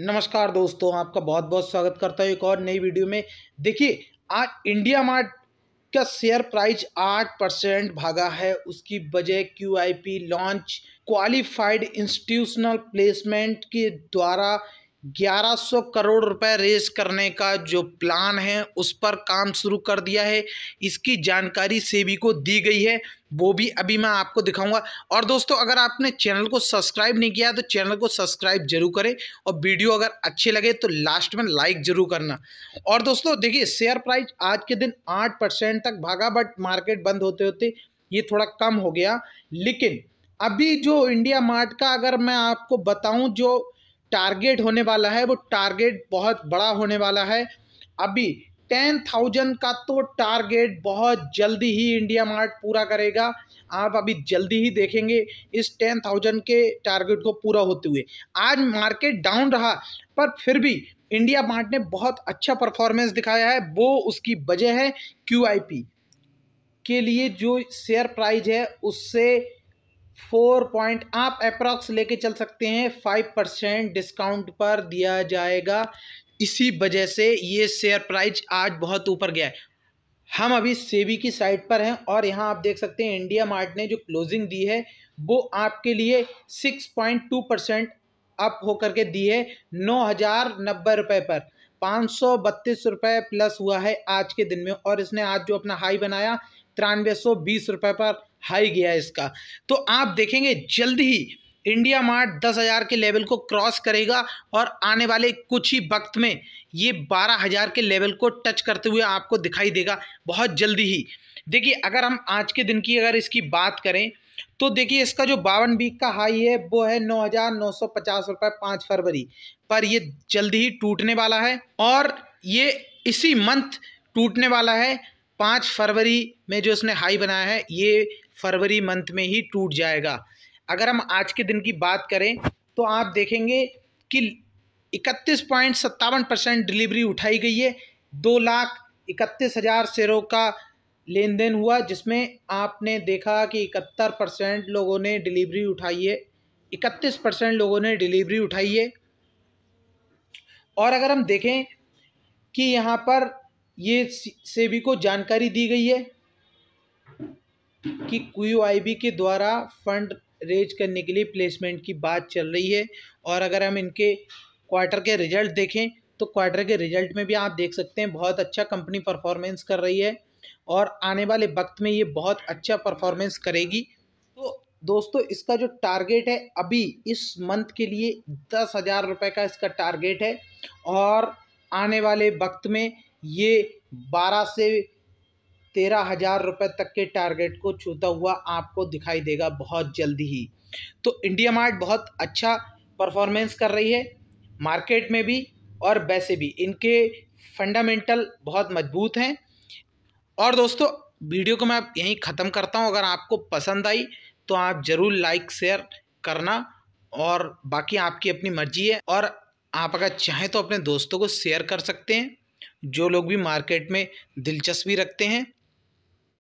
नमस्कार दोस्तों आपका बहुत बहुत स्वागत करता हूँ एक और नई वीडियो में देखिए आज इंडिया मार्ट का शेयर प्राइस आठ परसेंट भागा है उसकी वजह Q I P launch qualified institutional placement के द्वारा 1100 करोड़ रुपए रेस करने का जो प्लान है उस पर काम शुरू कर दिया है इसकी जानकारी सेबी को दी गई है वो भी अभी मैं आपको दिखाऊंगा और दोस्तों अगर आपने चैनल को सब्सक्राइब नहीं किया तो चैनल को सब्सक्राइब जरूर करें और वीडियो अगर अच्छे लगे तो लास्ट में लाइक जरूर करना और दोस्तों देखिए शेयर प्राइस आज के दिन आठ परसेंट तक भागा बट मार्केट बंद होते होते ये थोड़ा कम हो गया लेकिन अभी जो इंडिया मार्ट का अगर मैं आपको बताऊँ जो टारगेट होने वाला है वो टारगेट बहुत बड़ा होने वाला है अभी टेन थाउजेंड का तो टारगेट बहुत जल्दी ही इंडिया मार्ट पूरा करेगा आप अभी जल्दी ही देखेंगे इस टेन थाउजेंड के टारगेट को पूरा होते हुए आज मार्केट डाउन रहा पर फिर भी इंडिया मार्ट ने बहुत अच्छा परफॉर्मेंस दिखाया है वो उसकी वजह है क्यू के लिए जो शेयर प्राइज है उससे फोर पॉइंट आप अप्रॉक्स लेके चल सकते हैं फाइव परसेंट डिस्काउंट पर दिया जाएगा इसी वजह से ये शेयर प्राइस आज बहुत ऊपर गया है हम अभी सेबी की साइट पर हैं और यहाँ आप देख सकते हैं इंडिया मार्ट ने जो क्लोजिंग दी है वो आपके लिए six point two percent up होकर के दी है नौ हज़ार नब्बे रुपये पर पाँच सौ बत्तीस रुपये प्लस हुआ है आज के दिन में और इसने आज जो अपना हाई बनाया तिरानवे सौ बीस रुपये पर हाई गया है इसका तो आप देखेंगे जल्द ही इंडिया मार्ट दस हज़ार के लेवल को क्रॉस करेगा और आने वाले कुछ ही वक्त में ये बारह हज़ार के लेवल को टच करते हुए आपको दिखाई देगा बहुत जल्दी ही देखिए अगर हम आज के दिन की अगर इसकी बात करें तो देखिए इसका जो बावन वीक का हाई है वो है नौ हज़ार नौ सौ पचास रुपये पाँच फरवरी पर ये जल्दी ही टूटने वाला है और ये इसी मंथ टूटने वाला है पाँच फरवरी में जो उसने हाई बनाया है ये फरवरी मंथ में ही टूट जाएगा अगर हम आज के दिन की बात करें तो आप देखेंगे कि इकतीस पॉइंट सत्तावन परसेंट डिलीवरी उठाई गई है दो लाख इकतीस हज़ार शेयरों का लेन देन हुआ जिसमें आपने देखा कि इकहत्तर परसेंट लोगों ने डिलीवरी उठाई है इकतीस परसेंट लोगों ने डिलीवरी उठाई है और अगर हम देखें कि यहाँ पर ये सेबी को जानकारी दी गई है कि क्यू के द्वारा फंड रेज करने के लिए प्लेसमेंट की बात चल रही है और अगर हम इनके क्वार्टर के रिजल्ट देखें तो क्वार्टर के रिजल्ट में भी आप देख सकते हैं बहुत अच्छा कंपनी परफॉर्मेंस कर रही है और आने वाले वक्त में ये बहुत अच्छा परफॉर्मेंस करेगी तो दोस्तों इसका जो टारगेट है अभी इस मंथ के लिए दस हज़ार रुपये का इसका टारगेट है और आने वाले वक्त में ये बारह से तेरह हज़ार रुपये तक के टारगेट को छूता हुआ आपको दिखाई देगा बहुत जल्दी ही तो इंडिया मार्ट बहुत अच्छा परफॉर्मेंस कर रही है मार्केट में भी और वैसे भी इनके फंडामेंटल बहुत मजबूत हैं और दोस्तों वीडियो को मैं यहीं ख़त्म करता हूँ अगर आपको पसंद आई तो आप ज़रूर लाइक शेयर करना और बाकी आपकी अपनी मर्जी है और आप अगर चाहें तो अपने दोस्तों को शेयर कर सकते हैं जो लोग भी मार्केट में दिलचस्पी रखते हैं